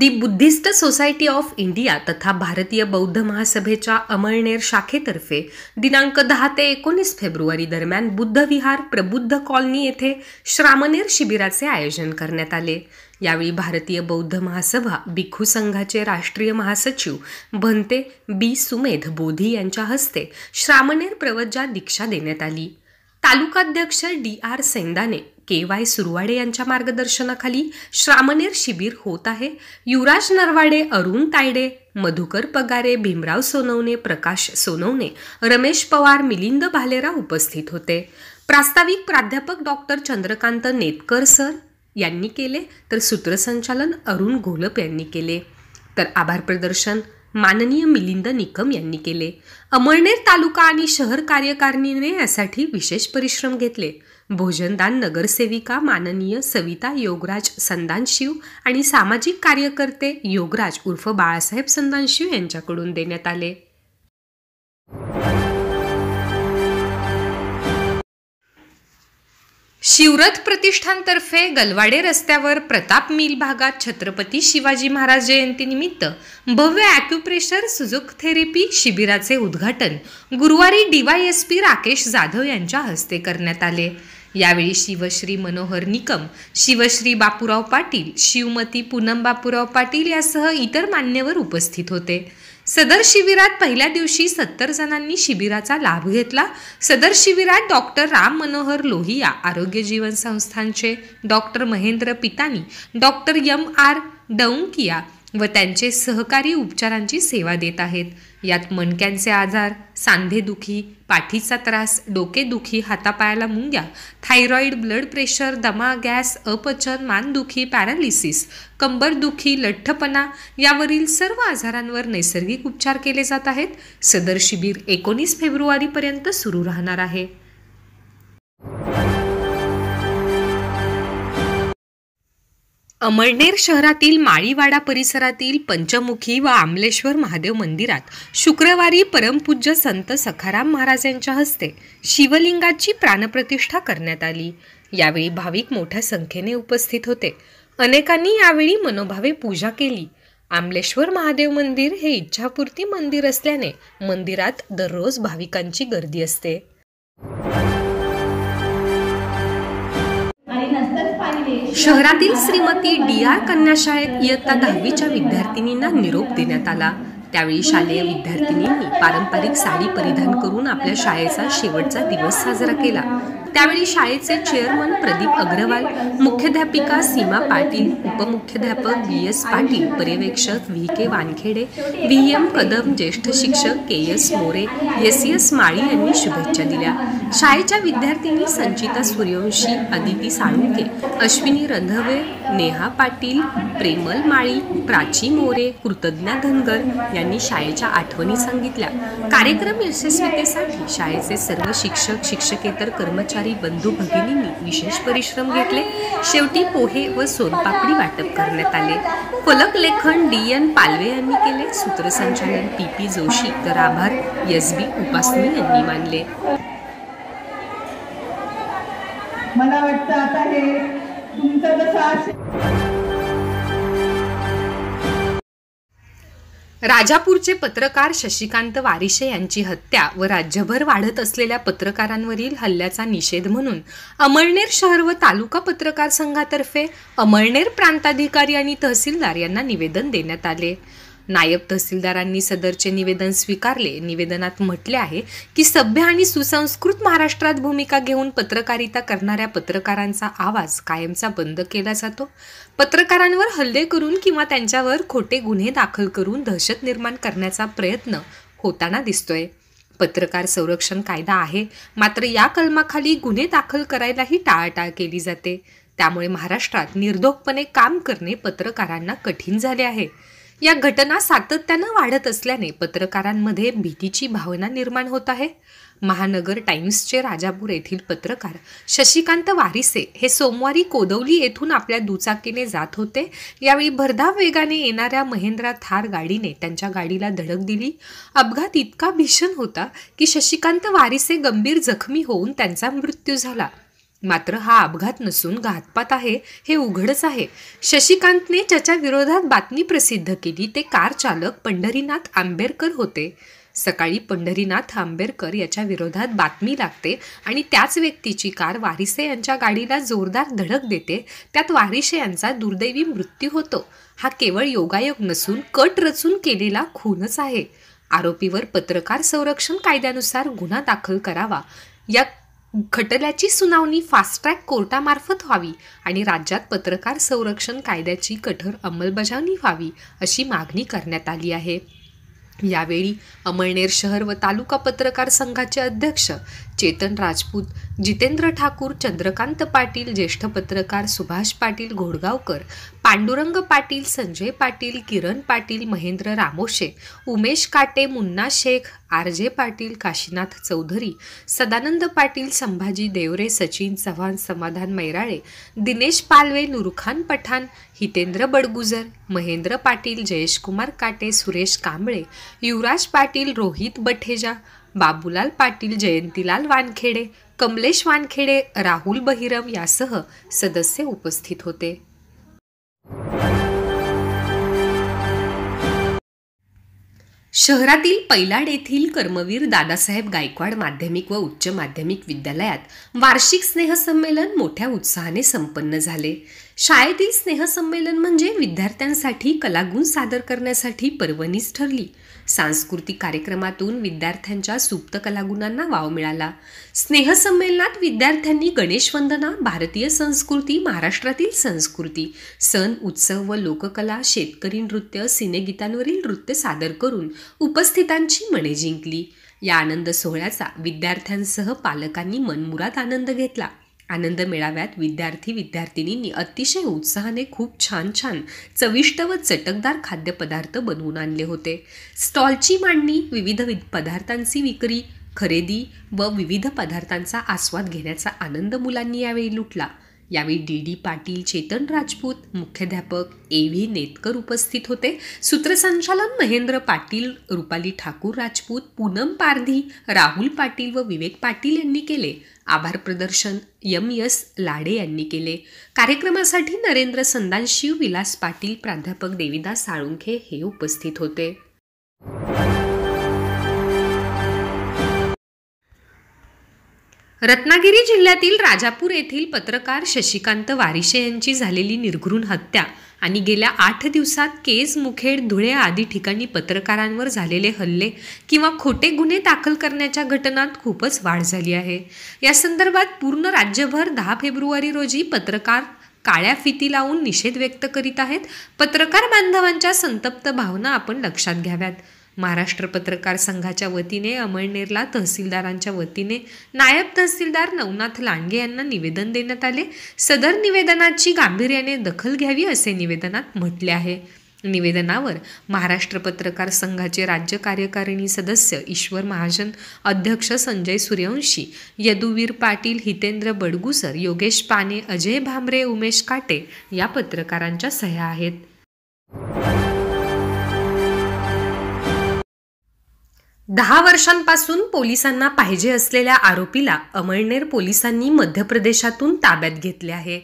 the Buddhist society of India तथा भारतीय बौद्ध महासभेच्या अमळनेर शाखेतर्फे दिनांक दहा ते एकोणीस फेब्रुवारी दरम्यान बुद्धविहार प्रबुद्ध कॉलनी येथे श्रामनेर शिबिराचे आयोजन करण्यात आले यावेळी भारतीय बौद्ध महासभा भिखू संघाचे राष्ट्रीय महासचिव भंते बी सुमेध बोधी यांच्या हस्ते श्रामनेर प्रवज्या दीक्षा देण्यात आली तालुकाध्यक्ष D R Sendane K Y Surwade यांच्या मार्गदर्शनाखाली श्रामनेर शिबिर होत आहे युवराज नरवाडे अरुण तायडे मधुकर पगारे भीमराव सोनवणे प्रकाश सोनवणे रमेश पवार मिलिंद भालेराव उपस्थित होते प्रास्ताविक प्राध्यापक डॉक्टर चंद्रकांत नेतकर सर यांनी केले तर सूत्रसंचालन अरुण घोलप यांनी केले तर आभार प्रदर्शन माननीय मिलिंद निकम यांनी केले अमळनेर तालुका आणि शहर कार्यकारिणीने यासाठी विशेष परिश्रम घेतले भोजनदान नगरसेविका माननीय सविता योगराज संदानशिव आणि सामाजिक कार्यकर्ते योगराज उर्फ बाळासाहेब संदानशिव यांच्याकडून देण्यात आले शिवरथ प्रतिष्ठानतर्फे गलवाडे रस्त्यावर प्रताप मिल भागात छत्रपती शिवाजी महाराज जयंतीनिमित्त भव्य ॲक्युप्रेशर सुजुक थेरपी शिबिराचे उद्घाटन गुरुवारी D Y S P Rakesh Jadhav यांच्या हस्ते करण्यात आले यावेळी शिवश्री मनोहर निकम शिवश्री बापूराव पाटील शिवमती पूनम बापूराव पाटील यासह इतर मान्यवर उपस्थित होते सदर शिबिरात पहिल्या दिवशी सत्तर जणांनी शिबिराचा लाभ घेतला सदर शिबिरात डॉक्टर राम मनोहर लोहिया आरोग्य जीवन संस्थांचे doctor Mahendra Pitani doctor M R Daunkiya व त्यांचे सहकारी उपचारांची सेवा देत आहेत यात मणक्यांचे आजार सांधेदुखी पाठीचा त्रास डोकेदुखी हातापायाला मुंग्या थायरॉईड ब्लड प्रेशर दमा गॅस अपचन मानदुखी पॅरालिसिस कंबरदुखी लठ्ठपणा यावरील सर्व आजारांवर नैसर्गिक उपचार केले जात आहेत सदर शिबिर एकोणीस फेब्रुवारीपर्यंत सुरू राहणार आहे अमळनेर शहरातील माळीवाडा परिसरातील पंचमुखी व आमलेश्वर महादेव मंदिरात शुक्रवारी परमपूज्य संत सखाराम महाराज यांच्या हस्ते शिवलिंगाची प्राणप्रतिष्ठा करण्यात आली यावेळी भाविक मोठ्या संख्येने उपस्थित होते अनेकांनी यावेळी मनोभावे पूजा केली आमलेश्वर महादेव मंदिर हे इच्छापूर्ती मंदिर असल्याने मंदिरात दररोज भाविकांची गर्दी असते शहरातील श्रीमती डी आर कन्याशाळेत इयत्ता दहावीच्या विद्यार्थिनींना निरोप देण्यात आला त्यावेळी शालेय विद्यार्थिनींनी पारंपरिक साडी परिधान करून आपल्या शाळेचा शेवटचा दिवस साजरा केला त्यावेळी शाळेचे चेअरमन प्रदीप अग्रवाल मुख्याध्यापिका सीमा पाटील उपमुख्याध्यापक बी एस पाटील पर्यवेक्षक V K Wankhede V M Kadam ज्येष्ठ शिक्षक K S More S S Mali यांनी शुभेच्छा दिल्या शाळेच्या विद्यार्थिनी संचिता सूर्यवंशी अदिती साळुंके अश्विनी रंधवे नेहा पाटील प्रेमल माळी प्राची मोरे कृतज्ञा धनगर यांनी शाळेच्या आठवणी सांगितल्या कार्यक्रम यशस्वीतेसाठी शाळेचे सर्व शिक्षक शिक्षकेतर कर्मचारी सहकारी बंधू भगिनींनी विशेष परिश्रम घेतले शेवटी पोहे व सोनपापडी वाटप करण्यात आले फलक लेखन डी एन पालवे यांनी केले सूत्रसंचालन पी पी जोशी तर आभार एस बी उपासनी यांनी मानले मला वाटतं आता हे तुमचं असेल राजापूरचे पत्रकार शशिकांत वारिशे यांची हत्या व राज्यभर वाढत असलेल्या पत्रकारांवरील हल्ल्याचा निषेध म्हणून अमळनेर शहर व तालुका पत्रकार संघातर्फे अमळनेर प्रांताधिकारी आणि तहसीलदार यांना निवेदन देण्यात आले नायब तहसीलदारांनी सदरचे निवेदन स्वीकारले निवेदनात म्हटले आहे की सभ्य आणि सुसंस्कृत महाराष्ट्रात भूमिका घेऊन पत्रकारिता करणाऱ्या पत्रकारांचा आवाज कायमचा बंद केला जातो पत्रकारांवर हल्ले करून किंवा त्यांच्यावर खोटे गुन्हे दाखल करून दहशत निर्माण करण्याचा प्रयत्न होताना दिसतोय पत्रकार संरक्षण कायदा आहे मात्र या कलमाखाली गुन्हे दाखल करायलाही टाळाटाळ केली जाते त्यामुळे महाराष्ट्रात निर्धोकपणे काम करणे पत्रकारांना कठीण झाले आहे या घटना सातत्यानं वाढत असल्याने पत्रकारांमध्ये भीतीची भावना निर्माण होत आहे महानगर टाइम्सचे राजापूर येथील पत्रकार शशिकांत वारिसे हे सोमवारी कोदवली येथून आपल्या दुचाकीने जात होते यावेळी भरधाव वेगाने येणाऱ्या महेंद्रा थार गाडीने त्यांच्या गाडीला धडक दिली अपघात इतका भीषण होता की शशिकांत वारिसे गंभीर जखमी होऊन त्यांचा मृत्यू झाला मात्र हा अपघात नसून घातपात आहे हे उघडच आहे शशिकांतने ज्याच्या विरोधात बातमी प्रसिद्ध केली ते कार चालक पंढरीनाथ आंबेडकर होते सकाळी पंढरीनाथ आंबेडकर याच्या विरोधात बातमी लागते आणि त्याच व्यक्तीची कार वारिसे यांच्या गाडीला जोरदार धडक देते त्यात वारिसे यांचा दुर्दैवी मृत्यू होतो हा केवळ योगायोग नसून कट रचून केलेला खूनच आहे आरोपीवर पत्रकार संरक्षण कायद्यानुसार गुन्हा दाखल करावा या खटल्याची सुनावणी फास्ट ट्रॅक कोर्टामार्फत व्हावी आणि राज्यात पत्रकार संरक्षण कायद्याची कठोर अंमलबजावणी व्हावी अशी मागणी करण्यात आली आहे यावेळी अमळनेर शहर व तालुका पत्रकार संघाचे अध्यक्ष चेतन राजपूत जितेंद्र ठाकूर चंद्रकांत पाटील ज्येष्ठ पत्रकार सुभाष पाटील घोडगावकर पांडुरंग पाटील संजय पाटील किरण पाटील महेंद्र रामोशे उमेश काटे मुन्ना शेख आर जे पाटील काशीनाथ चौधरी सदानंद पाटील संभाजी देवरे सचिन चव्हाण समाधान मैराळे दिनेश पालवे नुरखान पठाण हितेंद्र बडगुजर महेंद्र पाटील जयेशकुमार काटे सुरेश कांबळे युवराज पाटील रोहित बठेजा बाबूलाल पाटील जयंतीलाल वानखेडे कमलेश वानखेडे राहुल बहिरम यासह सदस्य उपस्थित होते शहरातील पैलाड येथील कर्मवीर दादासाहेब गायकवाड माध्यमिक व उच्च माध्यमिक विद्यालयात वार्षिक स्नेहसंमेलन मोठ्या उत्साहाने संपन्न झाले शाळेतील स्नेहसंमेलन म्हणजे विद्यार्थ्यांसाठी कलागुण सादर करण्यासाठी पर्वणीच ठरली सांस्कृतिक कार्यक्रमातून विद्यार्थ्यांच्या सुप्त कलागुणांना वाव मिळाला स्नेहसंमेलनात विद्यार्थ्यांनी गणेशवंदना भारतीय संस्कृती महाराष्ट्रातील संस्कृती सण उत्सव व लोककला शेतकरी नृत्य सिनेगीतांवरील नृत्य सादर करून उपस्थितांची मने जिंकली या आनंद सोहळ्याचा विद्यार्थ्यांसह पालकांनी मनमुरात आनंद घेतला आनंद मेळाव्यात विद्यार्थी विद्यार्थिनींनी अतिशय उत्साहाने खूप छान छान चविष्ट व चटकदार खाद्यपदार्थ बनवून आणले होते स्टॉलची मांडणी विविध पदार्थांची विक्री खरेदी व विविध पदार्थांचा आस्वाद घेण्याचा आनंद मुलांनी यावेळी लुटला यावेळी डी डी पाटील चेतन राजपूत मुख्याध्यापक ए व्ही नेतकर उपस्थित होते सूत्रसंचालन महेंद्र पाटील रुपाली ठाकूर राजपूत पूनम पारधी राहुल पाटील व विवेक पाटील यांनी केले आभार प्रदर्शन यम यस लाडे यांनी केले कार्यक्रमासाठी नरेंद्र संदानशिव विलास पाटील प्राध्यापक देविदास साळुंखे हे उपस्थित होते रत्नागिरी जिल्ह्यातील राजापूर येथील पत्रकार शशिकांत वारिशे यांची झालेली निर्घृण हत्या आणि गेल्या आठ दिवसात केस मुखेड धुळे आदी ठिकाणी पत्रकारांवर झालेले हल्ले किंवा खोटे गुन्हे दाखल करण्याच्या घटनात खूपच वाढ झाली आहे या संदर्भात पूर्ण राज्यभर दहा फेब्रुवारी रोजी पत्रकार काळ्या फिती लावून निषेध व्यक्त करीत आहेत पत्रकार बांधवांच्या संतप्त भावना आपण लक्षात घ्याव्यात महाराष्ट्र पत्रकार संघाच्या वतीने अमळनेरला तहसीलदारांच्या वतीने नायब तहसीलदार नवनाथ लांडगे यांना निवेदन देण्यात आले सदर निवेदनाची गांभीर्याने दखल घ्यावी असे निवेदनात म्हटले आहे निवेदनावर महाराष्ट्र पत्रकार संघाचे राज्य कार्यकारिणी सदस्य ईश्वर महाजन अध्यक्ष संजय सूर्यवंशी यदुवीर पाटील हितेंद्र बडगुसर योगेश पाने अजय भामरे उमेश काटे या पत्रकारांच्या सह्या आहेत दहा वर्षांपासून पोलिसांना पाहिजे असलेल्या आरोपीला अमळनेर पोलिसांनी मध्य प्रदेशातून ताब्यात घेतले आहे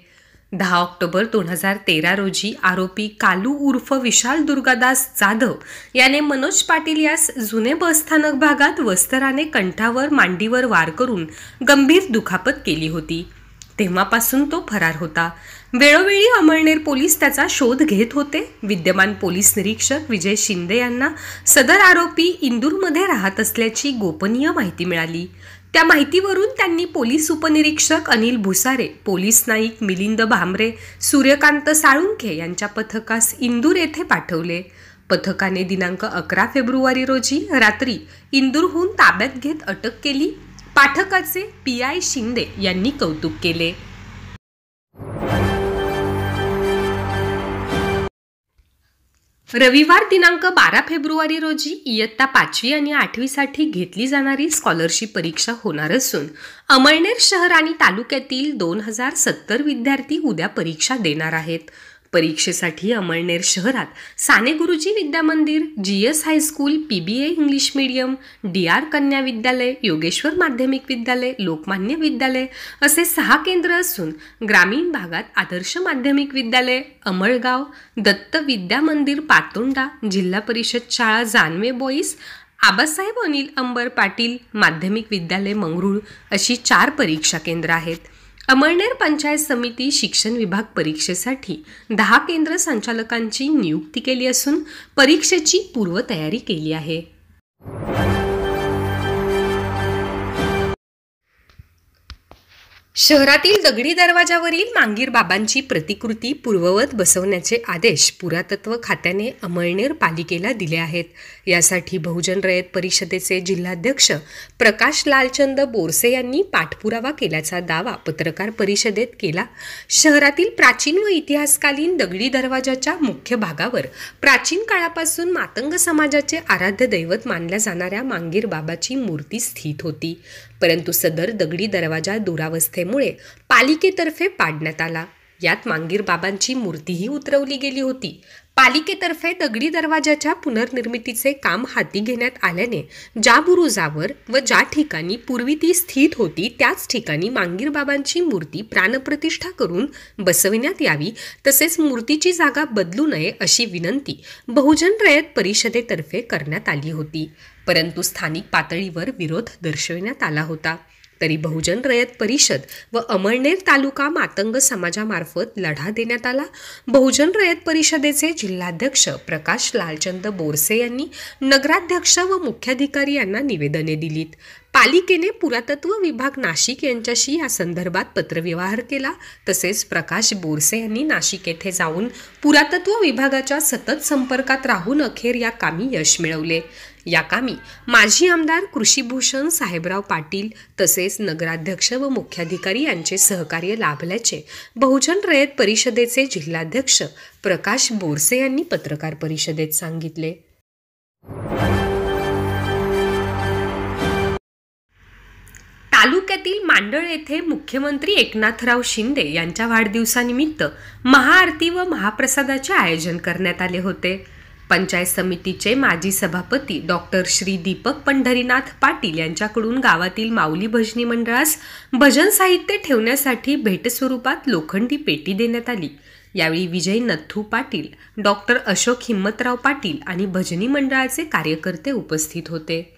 दहा ऑक्टोबर दोन हजार तेरा रोजी आरोपी कालू उर्फ विशाल दुर्गादास जाधव याने मनोज पाटील यास जुने बसस्थानक भागात वस्तराने कंठावर मांडीवर वार करून गंभीर दुखापत केली होती तेव्हापासून तो फरार होता वेळोवेळी अमळनेर पोलीस त्याचा शोध घेत होते विद्यमान पोलीस निरीक्षक विजय शिंदे यांना सदर आरोपी इंदूरमध्ये राहत असल्याची गोपनीय माहिती मिळाली त्या माहितीवरून त्यांनी पोलीस उपनिरीक्षक अनिल भुसारे पोलीस नाईक मिलिंद भामरे सूर्यकांत साळुंखे यांच्या पथकास इंदूर येथे पाठवले पथकाने दिनांक अकरा फेब्रुवारी रोजी रात्री इंदूरहून ताब्यात घेत अटक केली पाठकाचे पी आय शिंदे यांनी कौतुक केले रविवार दिनांक बारा फेब्रुवारी रोजी इयत्ता पाचवी आणि आठवीसाठी घेतली जाणारी स्कॉलरशिप परीक्षा होणार असून अमळनेर शहर आणि तालुक्यातील दोन हजार सत्तर विद्यार्थी उद्या परीक्षा देणार आहेत परीक्षेसाठी अमळनेर शहरात साने गुरुजी विद्यामंदिर G S high school P B A English medium D R कन्या विद्यालय योगेश्वर माध्यमिक विद्यालय लोकमान्य विद्यालय असे सहा केंद्र असून ग्रामीण भागात आदर्श माध्यमिक विद्यालय अमळगाव दत्त विद्या मंदिर पातोंडा जिल्हा परिषद शाळा जानवे बॉईस आबासाहेब अनिल अंबर पाटील माध्यमिक विद्यालय मंगरूळ अशी चार परीक्षा केंद्र आहेत अमळनेर पंचायत समिती शिक्षण विभाग परीक्षेसाठी दहा केंद्र संचालकांची नियुक्ती केली असून परीक्षेची पूर्वतयारी केली आहे शहरातील दगडी दरवाजावरील मांगीर बाबांची प्रतिकृती पूर्ववत बसवण्याचे आदेश पुरातत्व खात्याने अमळनेर पालिकेला दिले आहेत यासाठी बहुजन रयत परिषदेचे जिल्हाध्यक्ष प्रकाश लालचंद बोरसे यांनी पाठपुरावा केल्याचा दावा पत्रकार परिषदेत केला शहरातील प्राचीन व इतिहासकालीन दगडी दरवाजाच्या मुख्य भागावर प्राचीन काळापासून मातंग समाजाचे आराध्य दैवत मानल्या जाणाऱ्या मांगीर बाबाची मूर्ती स्थित होती परंतु सदर दगडी दरवाजा दुरावस्थेमुळे पालिकेतर्फे पाडण्यात आला यात मांगीर बाबांची मूर्तीही उतरवली गेली होती पालिकेतर्फे दगडी दरवाजाच्या पुनर्निर्मितीचे काम हाती घेण्यात आल्याने ज्या बुरुजावर व ज्या ठिकाणी पूर्वी ती स्थित होती त्याच ठिकाणी मांगीर बाबांची मूर्ती प्राणप्रतिष्ठा करून बसविण्यात यावी तसेच मूर्तीची जागा बदलू नये अशी विनंती बहुजन रयत परिषदेतर्फे करण्यात आली होती परंतु स्थानिक पातळीवर विरोध दर्शविण्यात आला होता तरी बहुजन रयत परिषद व अमळनेर तालुका मातंग समाजामार्फत लढा देण्यात आला बहुजन रयत परिषदेचे जिल्हाध्यक्ष प्रकाश लालचंद बोरसे यांनी नगराध्यक्ष व मुख्याधिकारी यांना निवेदने दिलीत पालिकेने पुरातत्व विभाग नाशिक यांच्याशी या संदर्भात पत्रव्यवहार केला तसेच प्रकाश बोरसे यांनी नाशिक येथे जाऊन पुरातत्व विभागाच्या सतत संपर्कात राहून अखेर या कामी यश मिळवले याकामी माजी आमदार कृषीभूषण साहेबराव पाटील तसेच नगराध्यक्ष व मुख्याधिकारी यांचे सहकार्य लाभल्याचे बहुजन रयत परिषदेचे जिल्हाध्यक्ष प्रकाश बोरसे यांनी पत्रकार परिषदेत सांगितले तालुक्यातील मांडळ येथे मुख्यमंत्री एकनाथराव शिंदे यांच्या वाढदिवसानिमित्त महाआरती व महाप्रसादाचे आयोजन करण्यात आले होते पंचायत समितीचे माजी सभापती डॉक्टर श्री दीपक पंढरीनाथ पाटील यांच्याकडून गावातील माऊली भजनी मंडळास भजन साहित्य ठेवण्यासाठी भेट स्वरूपात लोखंडी पेटी देण्यात आली यावेळी विजय नथू पाटील डॉक्टर अशोक हिम्मतराव पाटील आणि भजनी मंडळाचे कार्यकर्ते उपस्थित होते